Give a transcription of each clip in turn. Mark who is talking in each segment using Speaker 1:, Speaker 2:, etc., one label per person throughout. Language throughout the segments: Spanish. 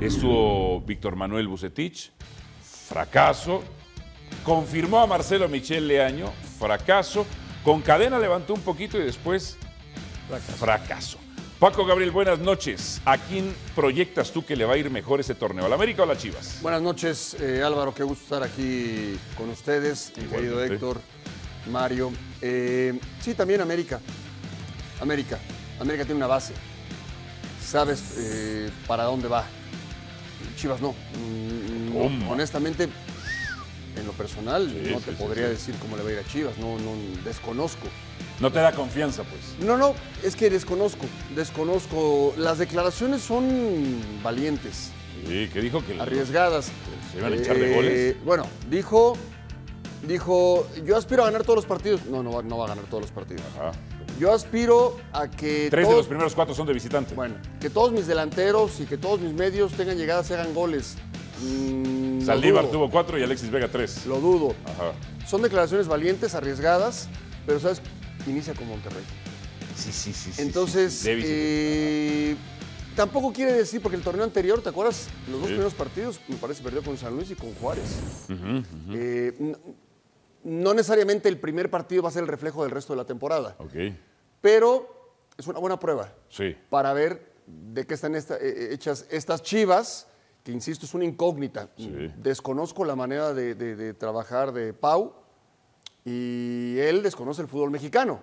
Speaker 1: Estuvo Víctor Manuel Bucetich, fracaso. Confirmó a Marcelo Michel Leaño, fracaso. Con cadena levantó un poquito y después fracaso. Paco Gabriel, buenas noches. ¿A quién proyectas tú que le va a ir mejor ese torneo? ¿Al América o a las Chivas?
Speaker 2: Buenas noches, eh, Álvaro. Qué gusto estar aquí con ustedes, mi querido Héctor, Mario. Eh, sí, también América. América. América tiene una base. Sabes eh, para dónde va. Chivas no. Mm, mm, honestamente, en lo personal, no te podría decir cómo le va a ir a Chivas, no, no desconozco. No te da confianza, pues. No, no, es que desconozco, desconozco. Las declaraciones son valientes.
Speaker 1: Sí, que dijo que arriesgadas. se iban a echar de eh, goles.
Speaker 2: Bueno, dijo, dijo, yo aspiro a ganar todos los partidos. No, no va, no va a ganar todos los partidos. Ajá. Yo aspiro a que. Tres de los primeros
Speaker 1: cuatro son de visitante. Bueno,
Speaker 2: que todos mis delanteros y que todos mis medios tengan llegadas y hagan goles.
Speaker 1: Mm, Saldívar tuvo cuatro y Alexis Vega tres. Lo dudo. Ajá.
Speaker 2: Son declaraciones valientes, arriesgadas, pero sabes, inicia con Monterrey. Sí, sí, sí. Entonces, eh, tampoco quiere decir, porque el torneo anterior, ¿te acuerdas? Los dos primeros partidos, me parece, perdió con San Luis y con Juárez. Eh, no necesariamente el primer partido va a ser el reflejo del resto de la temporada. ok pero es una buena prueba sí. para ver de qué están eh, eh, hechas estas chivas, que insisto, es una incógnita. Desconozco la manera de, trabajar de Pau y él desconoce el fútbol mexicano.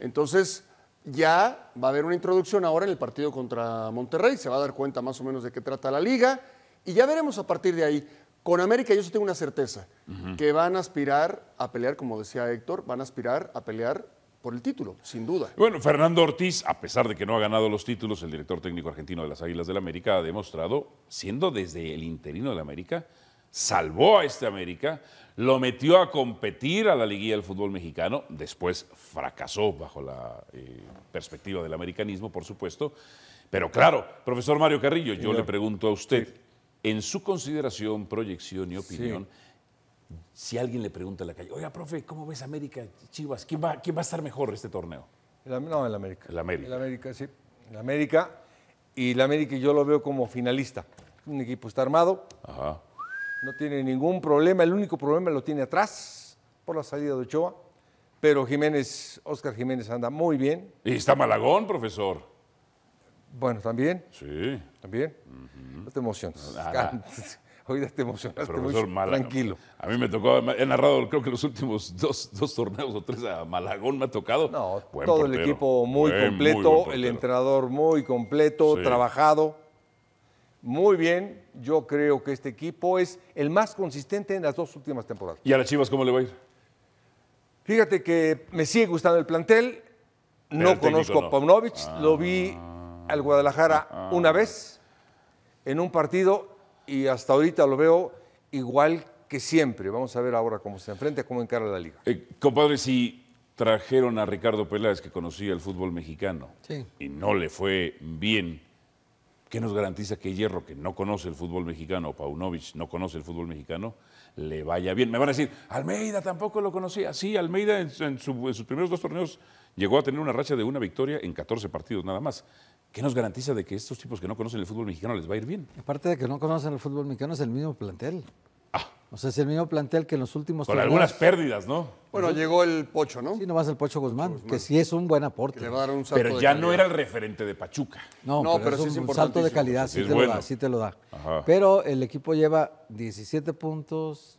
Speaker 2: Entonces, ya va a haber una introducción ahora en el partido contra Monterrey, se va a dar cuenta más o menos de qué trata la liga y ya veremos a partir de ahí. Con América yo sí tengo una certeza, que van a aspirar a pelear, como decía Héctor, van a aspirar a pelear por el título, sin duda.
Speaker 1: Bueno, Fernando Ortiz, a pesar de que no ha ganado los títulos, el director técnico argentino de las Águilas del América ha demostrado, siendo desde el interino del América, salvó a este América, lo metió a competir a la liguilla del fútbol mexicano, después fracasó bajo la eh, perspectiva del americanismo, por supuesto. Pero claro, profesor Mario Carrillo, yo le pregunto a usted, en su consideración, proyección y opinión, si alguien le
Speaker 3: pregunta a la calle, oiga, profe, ¿cómo ves América, Chivas? ¿Quién va, quién va a estar mejor este torneo? no, el América. El América. El América, sí. El América. Y el América yo lo veo como finalista. Un equipo está armado. Ajá. No tiene ningún problema. El único problema lo tiene atrás por la salida de Ochoa. Pero Jiménez, Oscar Jiménez anda muy bien. Y está Malagón, profesor. Bueno, también. Sí. También.
Speaker 1: No te emociones. Ah.
Speaker 3: Hoy te emocionaste mucho.
Speaker 1: tranquilo. A mí me tocó, he narrado creo que los últimos dos, torneos o tres a Malagón me ha tocado. No, todo el equipo muy completo, el
Speaker 3: entrenador muy completo, trabajado. Muy bien, yo creo que este equipo es el más consistente en las dos últimas temporadas.
Speaker 1: ¿Y a las Chivas cómo le va a ir?
Speaker 3: Fíjate que me sigue gustando el plantel, no conozco a Pavlovich, lo vi ah. al Guadalajara ah. una vez en un partido y hasta ahorita lo veo igual que siempre. Vamos a ver ahora cómo se enfrenta, cómo encara la liga.
Speaker 1: Eh, compadre, si trajeron a Ricardo Peláez, que conocía el fútbol mexicano, y no le fue bien, ¿qué nos garantiza que Hierro, que no conoce el fútbol mexicano, o Paunovic no conoce el fútbol mexicano, le vaya bien? Me van a decir, Almeida tampoco lo conocía. Sí, Almeida en, en sus primeros dos torneos llegó a tener una racha de una victoria en 14 partidos nada más. ¿Qué nos garantiza de que estos tipos que no conocen el fútbol mexicano les va a ir bien?
Speaker 4: Aparte de que no conocen el fútbol mexicano, es el mismo plantel. Ah. O sea, es el mismo plantel que en los últimos. Con algunas pérdidas, ¿no? Bueno, llegó el Pocho, ¿no? Sí, nomás el Pocho Guzmán, que sí es un buen aporte. pero ya no era
Speaker 1: el referente de Pachuca. No, pero, es un, es un salto de calidad, sí, te
Speaker 4: lo da, Pero el equipo lleva 17 puntos,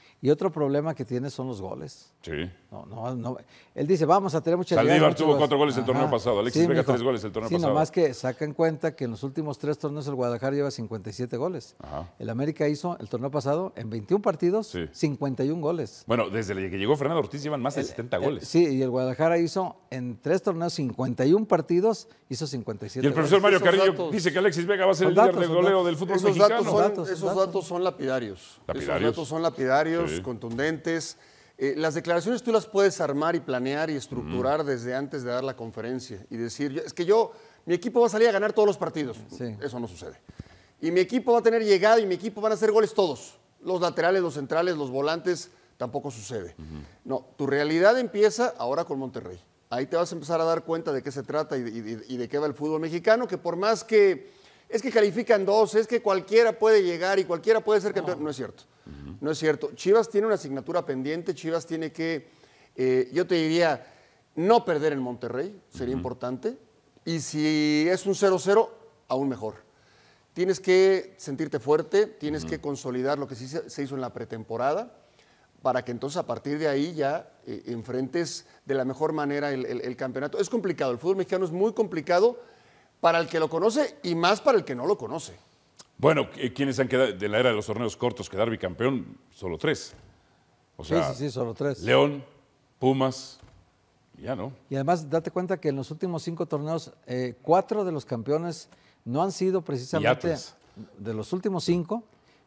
Speaker 4: Y otro problema que tiene son los goles. Sí. No, no, no. Él dice, vamos a tener mucha Saldívar tuvo cuatro goles el torneo pasado, Alexis Vega tres goles el torneo pasado. Sí, nomás que en cuenta que en los últimos tres torneos el Guadalajara lleva 57 goles. Ajá. El América hizo el torneo pasado en 21 partidos 51 goles.
Speaker 1: Bueno, desde que llegó Fernando Ortiz llevan más de 70 goles.
Speaker 4: sí, y el Guadalajara hizo en tres torneos 51 partidos, hizo 57 Y el profesor Mario Carrillo dice que
Speaker 2: Alexis Vega va a ser el líder de goleo datos, del fútbol esos mexicano. Datos son, esos datos son ¿Lapidarios? Esos datos son lapidarios contundentes. Eh, las declaraciones tú las puedes armar y planear y estructurar desde antes de dar la conferencia y decir, es que yo, mi equipo va a salir a ganar todos los partidos. Eso no sucede. Y mi equipo va a tener llegada y mi equipo van a hacer goles todos. Los laterales, los centrales, los volantes, tampoco sucede. No, tu realidad empieza ahora con Monterrey. Ahí te vas a empezar a dar cuenta de qué se trata y de, qué va el fútbol mexicano, que por más que es que califican dos, es que cualquiera puede llegar y cualquiera puede ser campeón, no es cierto. ¿No es cierto? Chivas tiene una asignatura pendiente, Chivas tiene que, eh, yo te diría, no perder en Monterrey, sería importante, y si es un 0-0, aún mejor. Tienes que sentirte fuerte, tienes que consolidar lo que se hizo en la pretemporada, para que entonces a partir de ahí ya eh, enfrentes de la mejor manera el campeonato. Es complicado, el fútbol mexicano es muy complicado para el que lo conoce y más para el que no lo conoce.
Speaker 1: Bueno, ¿quiénes han quedado de la era de los torneos cortos Quedar bicampeón, Solo
Speaker 4: tres. sí, sí, solo tres. León, Pumas, ya no. Y además, date cuenta que en los últimos cinco torneos, eh, cuatro de los campeones no han sido precisamente de los últimos cinco.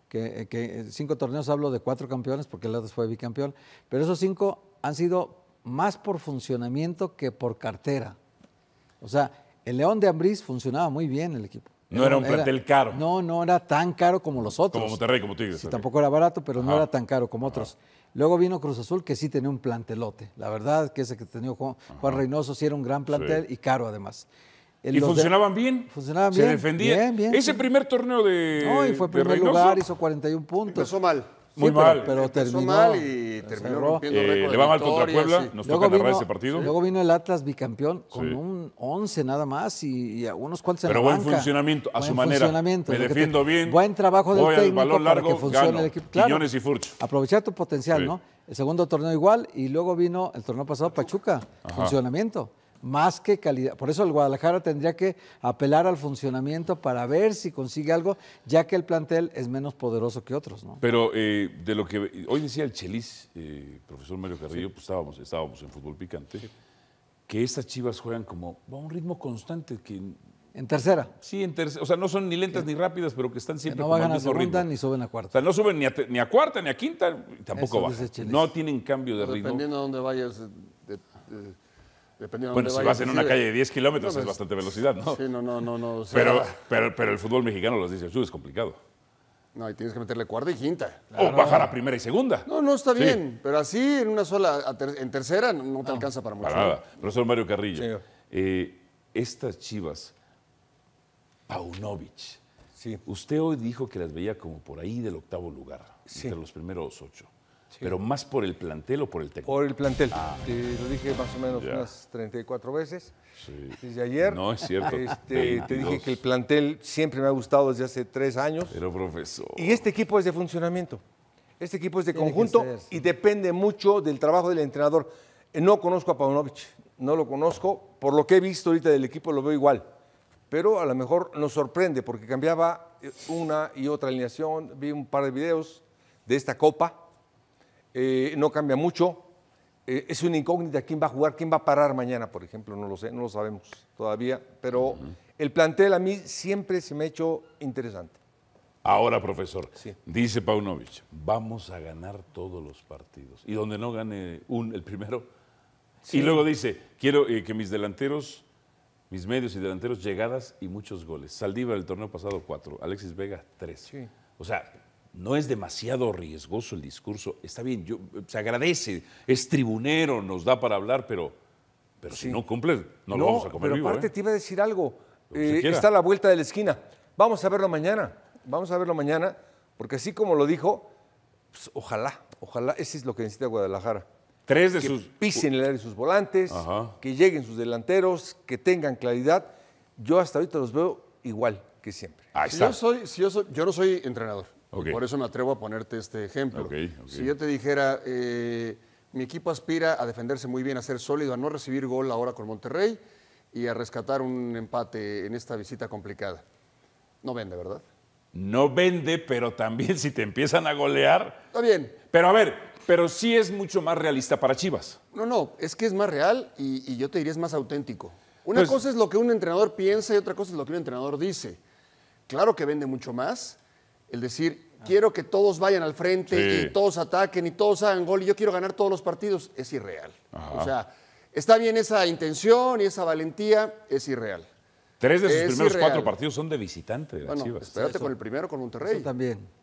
Speaker 4: Que, eh, que, cinco torneos hablo de cuatro campeones porque el Atlas fue bicampeón, pero esos cinco han sido más por funcionamiento que por cartera. O sea, el León de Ambrís funcionaba muy bien el equipo. No era un plantel caro. No, no era tan caro como los otros. Como
Speaker 1: Monterrey, como Tigres. Sí,
Speaker 4: tampoco era barato, pero no era tan caro como otros. Luego vino Cruz Azul, que sí tenía un plantelote. La verdad que ese que tenía Juan, Reynoso sí era un gran plantel y caro además. Eh, ¿Y funcionaban bien? Funcionaban bien. Se defendían. Bien,
Speaker 1: bien, ese primer torneo de. No, fue primer lugar, hizo
Speaker 4: 41 puntos. Empezó mal. Muy mal. Pero, terminó. y terminó rompiendo eh, Le va mal contra Puebla, nos toca narrar ese partido. Luego vino el Atlas bicampeón con un 11 nada más y, algunos unos cuantos en Pero buen funcionamiento, a su manera. Me defiendo bien. Buen trabajo del técnico largo, para que funcione el equipo. y Furch. Aprovechar tu potencial, ¿no? El segundo torneo igual y luego vino el torneo pasado Pachuca. Funcionamiento más que calidad. Por eso el Guadalajara tendría que apelar al funcionamiento para ver si consigue algo, ya que el plantel es menos poderoso que otros. ¿no?
Speaker 1: Pero eh, de lo que hoy decía el Chelis, eh, profesor Mario Carrillo, pues estábamos, estábamos en fútbol picante, que estas chivas juegan como a un ritmo constante que
Speaker 4: en tercera. Sí, en tercera. O sea,
Speaker 1: no son ni lentas ni rápidas, pero que están siempre. Que no bajan a segunda ni suben a cuarta. O sea, no suben ni a, cuarta ni a quinta, tampoco Eso No tienen cambio de ritmo. Dependiendo de dónde vayas,
Speaker 2: eh, bueno, si vas en una calle eh, de 10 kilómetros es pues, bastante velocidad, ¿no? Sí, no, no, no. no pero,
Speaker 1: el fútbol mexicano, los 18, uh, es complicado. No, y tienes que meterle cuarta y quinta. O bajar a primera y segunda. No, no, está bien.
Speaker 2: Pero así, en una sola, en tercera, no te alcanza para mucho. Para nada.
Speaker 1: Profesor Mario Carrillo, eh, estas chivas, Paunovic. Usted hoy dijo que las veía como por ahí del octavo lugar, entre los primeros ocho. ¿Pero más por el plantel o por el técnico?
Speaker 3: Por el plantel. te ah. lo dije más o menos unas 34 veces sí. desde ayer. No, es cierto. Este, te dije que el plantel siempre me ha gustado desde hace tres años. Pero profesor. Y este equipo es de funcionamiento. Este equipo es de conjunto y depende mucho del trabajo del entrenador. Eh, no conozco a Pavlovich, no lo conozco. Por lo que he visto ahorita del equipo lo veo igual. Pero a lo mejor nos sorprende porque cambiaba eh, una y otra alineación. Vi un par de videos de esta copa eh, no cambia mucho. Eh, es una incógnita quién va a jugar, quién va a parar mañana, por ejemplo, no lo sé, no lo sabemos todavía, pero el plantel a mí siempre se me ha hecho interesante.
Speaker 1: Ahora, profesor, dice Paunovic, vamos a ganar todos los partidos. Y donde no gane un, el primero. Y luego dice, quiero eh, que mis delanteros, mis medios y delanteros, llegadas y muchos goles. Saldívar el torneo pasado, cuatro. Alexis Vega, tres. O sea, no es demasiado riesgoso el discurso. Está bien, yo, se agradece, es tribunero, nos da para hablar, pero, pero si no cumple, no, lo vamos a comer pero aparte ¿eh?
Speaker 3: te iba a decir algo. Eh, está a la vuelta de la esquina. Vamos a verlo mañana. Vamos a verlo mañana, porque así como lo dijo, pues, ojalá, ojalá, eso es lo que necesita Guadalajara. Tres de que sus. Pisen el aire de sus volantes, que lleguen sus delanteros, que tengan claridad. Yo hasta ahorita los veo igual que siempre.
Speaker 2: soy, yo no soy entrenador. Por eso me atrevo a ponerte este ejemplo. Si yo te dijera, eh, mi equipo aspira a defenderse muy bien, a ser sólido, a no recibir gol ahora con Monterrey y a rescatar un empate en esta visita complicada.
Speaker 1: No vende, ¿verdad? No vende, pero también si te empiezan a golear. Está bien. Pero a ver, pero sí es mucho más realista para Chivas.
Speaker 2: No, no, es que es más real y, yo te diría es más auténtico. Una pues cosa es lo que un entrenador piensa y otra cosa es lo que un entrenador dice. Claro que vende mucho más, el decir, quiero que todos vayan al frente y todos ataquen y todos hagan gol y yo quiero ganar todos los partidos, es irreal. O sea, está bien esa intención y esa valentía, es irreal.
Speaker 1: Tres de sus primeros cuatro partidos son de visitante. bueno, espérate con el primero con Monterrey.
Speaker 2: también.